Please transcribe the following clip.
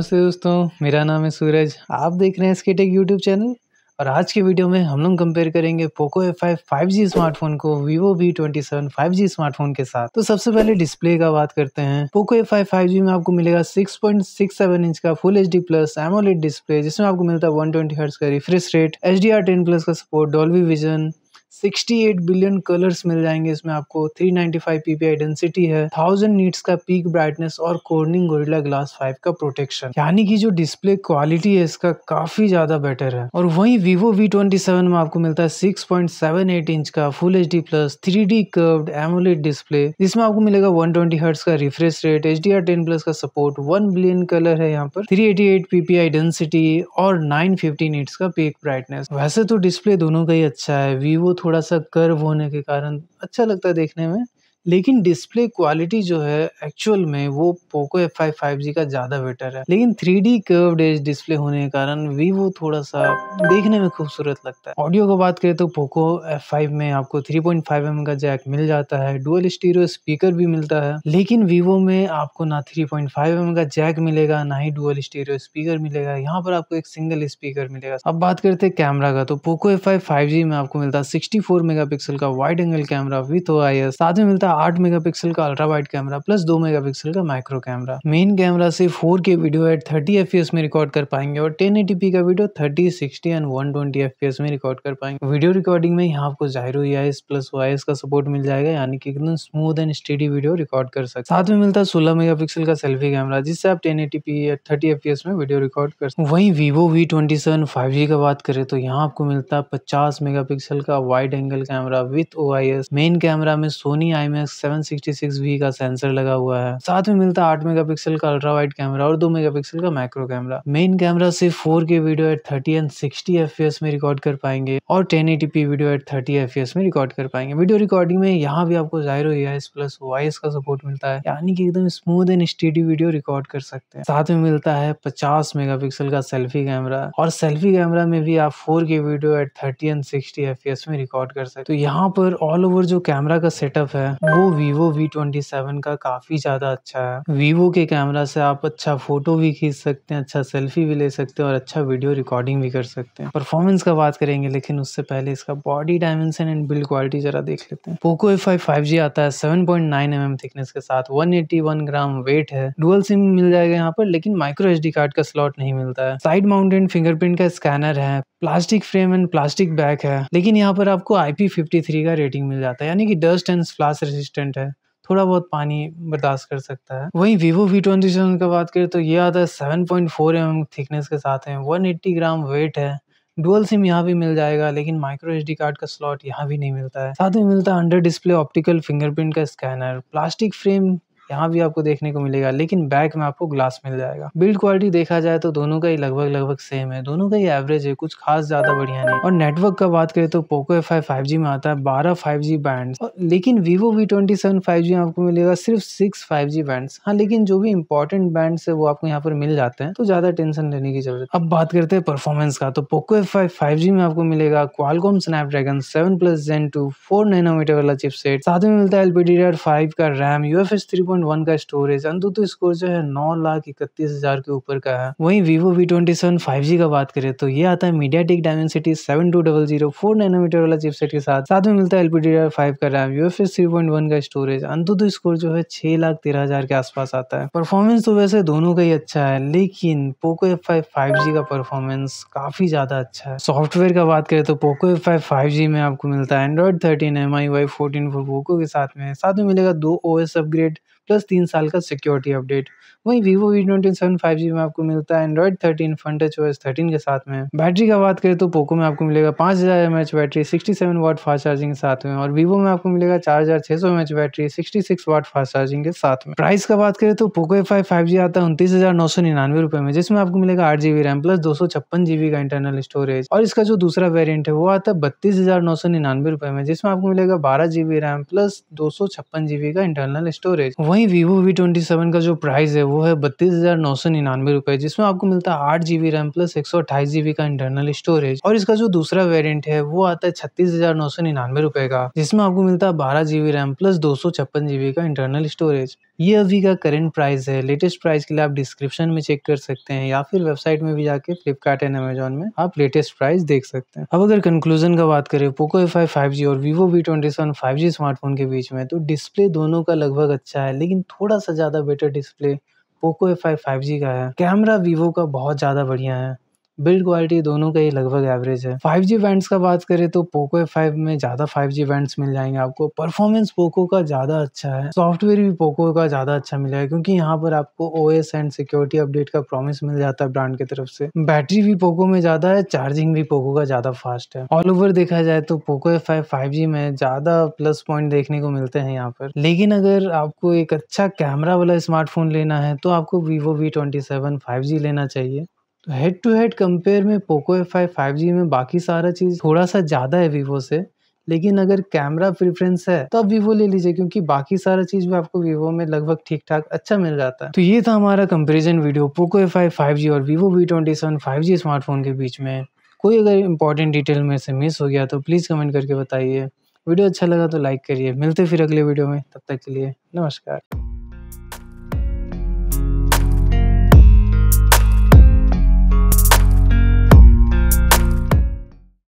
नमस्ते दोस्तों मेरा नाम है सूरज आप देख रहे हैं स्केटेक यूट्यूब चैनल और आज के वीडियो में हम लोग कंपेयर करेंगे Poco F five five G smartphone को Vivo V twenty seven five G smartphone के साथ तो सबसे पहले डिस्प्ले का बात करते हैं Poco F five five G में आपको मिलेगा six point six seven inch का full H D plus AMOLED display जिसमें आपको मिलता है वन ट्वेंटी हर्ट्स का refresh rate H D R ten plus का support Dolby vision 68 billion colours मिल जाएंगे इसमें आपको 395 ppi डेंसिटी है 1000 नीट्स का पीक ब्राइटनेस और कोर्निंग गोरिल्ला ग्लास 5 का प्रोटेक्शन यानी कि जो डिस्प्ले क्वालिटी है इसका काफी ज्यादा बेटर है और वहीं vivo v27 में आपको मिलता है 6.78 इंच का full H D plus three D curved AMOLED display जिसमें आपको मिलेगा वन ट्वेंटी हर्ट्स का refresh rate H D R ten plus का सपोर्ट वन बिलियन कलर है यहाँ पर three eighty eight PPI density और नाइन फिफ्टी नीट्स का पीक ब्राइटनेस वैसे तो डिस्प्ले दोनों का ही अच्छा है वीवो थोड़ा सा कर्व होने के कारण अच्छा लगता है देखने में लेकिन डिस्प्ले क्वालिटी जो है एक्चुअल में वो Poco F five five G का ज़्यादा बेटर है लेकिन थ्री डी कर्व्ड डिस्प्ले होने के कारण वीवो थोड़ा सा देखने में खूबसूरत लगता है ऑडियो की बात करें तो पोको एफ फाइव में आपको थ्री पॉइंट फाइव एम का जैक मिल जाता है डुअल स्टीरियो स्पीकर भी मिलता है लेकिन वीवो में आपको ना थ्री पॉइंट फाइव एम का जैक मिलेगा ना ही डुअल स्टीरियो स्पीकर मिलेगा यहाँ पर आपको एक सिंगल स्पीकर मिलेगा अब बात करते हैं कैमरा का तो Poco F five five G में आपको मिलता है सिक्सटी फोर मेगा पिक्सल का wide angle camera with O I S साथ में मिलता है आठ 8 मेगापिक्सल का ultra wide camera plus 2 megapixel का माइक्रो कैमरा मेन कैमरा से 4K वीडियो एट 30 FPS में रिकॉर्ड कर पाएंगे और 1080p का वीडियो 30, 60 एंड 120 FPS में रिकॉर्ड कर पाएंगे वीडियो रिकॉर्डिंग में यहाँ आपको जायरो एस प्लस वाइस का सपोर्ट मिल जाएगा यानी कि एकदम smooth and steady video record कर सकते साथ में मिलता है सोलह मेगा का सेल्फी कैमरा जिससे आप टेन या थर्टी एफ में वीडियो रिकॉर्ड कर सकते वहीं Vivo V twenty seven five G का बात करें तो यहाँ आपको मिलता है पचास मेगा का wide angle camera with O I S main camera में सोनी आई सिक्स 766V का सेंसर लगा हुआ है साथ में मिलता है आठ पिक्सल का अल्ट्रा वाइड कैमरा और दो मेगा पिक्सल का माइक्रो कैमरा मेन कैमरा से four K video at thirty and 60 fps में रिकॉर्ड कर पाएंगे और 1080p video at P fps में रिकॉर्ड कर पाएंगे वीडियो रिकॉर्डिंग में यहाँ भी आपको जायरो प्लस वॉइस का सपोर्ट मिलता है यानी कि एकदम smooth and steady video record कर सकते हैं साथ में मिलता है मेगा पिक्सल का सेल्फी कैमरा और सेल्फी कैमरा में भी आप के video at thirty and 60 fps में रिकॉर्ड कर सकते हैं तो यहाँ पर ऑल ओवर जो कैमरा का सेटअप है वो वीवो वी ट्वेंटी सेवन का काफ़ी ज़्यादा अच्छा है वीवो के कैमरा से आप अच्छा फ़ोटो भी खींच सकते हैं अच्छा सेल्फी भी ले सकते हैं और अच्छा वीडियो रिकॉर्डिंग भी कर सकते हैं परफॉर्मेंस का बात करेंगे लेकिन उससे पहले इसका body dimension and build quality ज़रा देख लेते हैं Poco F five five G आता है seven point nine M M thickness के साथ one eighty one gram weight है डुअल सिम मिल जाएगा यहाँ पर लेकिन माइक्रो एच डी कार्ड का स्लॉट नहीं मिलता है साइड माउंटेन फिंगरप्रिंट का स्कैनर है plastic frame and plastic back है लेकिन यहाँ पर आपको आई पी फिफ्टी थ्री का रेटिंग मिल जाता है यानी कि डस्ट एंड रेजिस्टेंट है थोड़ा बहुत पानी बर्दाश्त कर सकता है वहीं वीवो वी ट्वेंटी सेवन का बात करें तो ये आता है seven point four M thickness के साथ है वन एट्टी ग्राम वेट है डुअल सिम यहाँ भी मिल जाएगा लेकिन माइक्रो एच कार्ड का स्लॉट यहाँ भी नहीं मिलता है साथ में मिलता है अंडर डिस्प्ले ऑप्टिकल फिंगरप्रिंट का स्कैनर प्लास्टिक फ्रेम यहाँ भी आपको देखने को मिलेगा लेकिन बैक में आपको ग्लास मिल जाएगा बिल्ड क्वालिटी देखा जाए तो दोनों का ही लगभग लगभग सेम है दोनों का ही एवरेज है कुछ खास ज्यादा बढ़िया नहीं और नेटवर्क का बात करें तो Poco F I five G में आता है बारह फाइव जी बैंड लेकिन Vivo V twenty seven five G आपको मिलेगा सिर्फ सिक्स फाइव जी बैंड हाँ लेकिन जो भी इंपॉर्टेंट बैंड है वो आपको यहाँ पर मिल जाते हैं तो ज्यादा टेंशन लेने की जरूरत अब बात करते हैं परफॉर्मेंस का तो Poco F five five G में आपको मिलेगा Qualcomm Snapdragon seven plus Gen two four nanometer वाला चिपसेट साथ में मिलता है एलपीडी फाइव का RAM S three point point one का स्टोरेज अंदुतु स्कोर जो है नौ लाख इकतीस हजार के ऊपर का है वहीं Vivo V twenty seven five G का बात करें तो ये आता है MediaTek Dimensity seven two double zero four nanometer वाला चिपसेट के साथ साथ में मिलता है एलपीडी फाइव का RAM U F S three point one का स्टोरेज अंतुतु स्कोर जो है छह लाख तेरह हजार के आसपास आता है परफॉर्मेंस तो वैसे दोनों का ही अच्छा है लेकिन Poco F five five G का परफॉर्मेंस काफी ज्यादा अच्छा है सॉफ्टवेयर का बात करें तो Poco F five five G में आपको मिलता है Android thirteen M I Y fourteen four Poco के साथ में साथ में मिलेगा दो ओ एस अपग्रेड प्लस तीन साल का सिक्योरिटी अपडेट वहीं Vivo V twenty seven five G में आपको मिलता है Android thirteen Funtouch thirteen के साथ में बैटरी का बात करें तो पोको में आपको मिलेगा पांच हज़ार M H battery sixty seven watt fast charging के साथ में और वीवो में आपको मिलेगा चार हज़ार छह सौ M H battery sixty six watt fast charging के साथ में प्राइस का बात करें तो Poco F five five G आता है उन्तीस हज़ार नौ सौ निन्यानवे रुपए में जिसमें आपको मिलेगा आठ जीबी रैम प्लस दो सौ छप्पन जीबी का इंटरनल स्टोरेज और इसका जो दूसरा वेरियंट है वो आता है बत्तीस हज़ार नौ सौ निन्यानवे रुपए में जिसमें आपको मिलेगा बारह जीबी रैम प्लस दो सौ छप्पन जीबी का इंटरनल स्टोरेज वहीं वहीं वीवो वी ट्वेंटी सेवन का जो प्राइस है वो है बत्तीस हज़ार नौ सौ निन्यानवे रुपए जिसमें आपको मिलता है आठ जीबी रैम प्लस एक सौ अट्ठाईस जीबी का इंटरनल स्टोरेज और इसका जो दूसरा वेरियंट है वो आता है छत्तीस हज़ार नौ सौ निन्यानवे रुपए का जिसमें आपको मिलता है बारह जीबी रैम प्लस दो सौ छप्पन जीबी का इंटरनल स्टोरेज ये अभी का करेंट प्राइस है लेटेस्ट प्राइस के लिए आप डिस्क्रिप्शन में चेक कर सकते हैं या फिर वेबसाइट में भी जाके फ्लिपकार्ट एंड अमेजोन में आप लेटेस्ट प्राइस देख सकते हैं अब अगर कंक्लूजन का बात करें Poco F I five G और Vivo V twenty seven five G smartphone के बीच में तो डिस्प्ले दोनों का लगभग अच्छा है लेकिन लेकिन थोड़ा सा ज़्यादा better display Poco F I five G का है कैमरा वीवो का बहुत ज़्यादा बढ़िया है बिल्ड क्वालिटी दोनों का ही लगभग एवरेज है फाइव जी बैंड का बात करें तो पोको एफ फाइव में ज्यादा फाइव जी बैंड मिल जाएंगे आपको परफॉर्मेंस पोको का ज्यादा अच्छा है सॉफ्टवेयर भी पोको का ज्यादा अच्छा मिलेगा क्योंकि यहाँ पर आपको O S and security update का प्रॉमिस मिल जाता है ब्रांड की तरफ से बैटरी भी पोको में ज्यादा है चार्जिंग भी पोको का ज्यादा फास्ट है ऑल ओवर देखा जाए तो Poco F five five G में ज्यादा प्लस पॉइंट देखने को मिलते हैं यहाँ पर लेकिन अगर आपको एक अच्छा कैमरा वाला स्मार्टफोन लेना है तो आपको Vivo V twenty seven five G लेना चाहिए तो हेड टू हेड कंपेयर में Poco F I five G में बाकी सारा चीज़ थोड़ा सा ज़्यादा है वीवो से लेकिन अगर कैमरा प्रेफरेंस है तो आप वीवो ले लीजिए क्योंकि बाकी सारा चीज़ भी आपको वीवो में लगभग ठीक ठाक अच्छा मिल जाता है तो ये था हमारा comparison video Poco F I five G और Vivo V twenty seven five G smartphone के बीच में कोई अगर इंपॉर्टेंट डिटेल में से मिस हो गया तो प्लीज़ कमेंट करके बताइए वीडियो अच्छा लगा तो लाइक करिए मिलते फिर अगले वीडियो में तब तक के लिए नमस्कार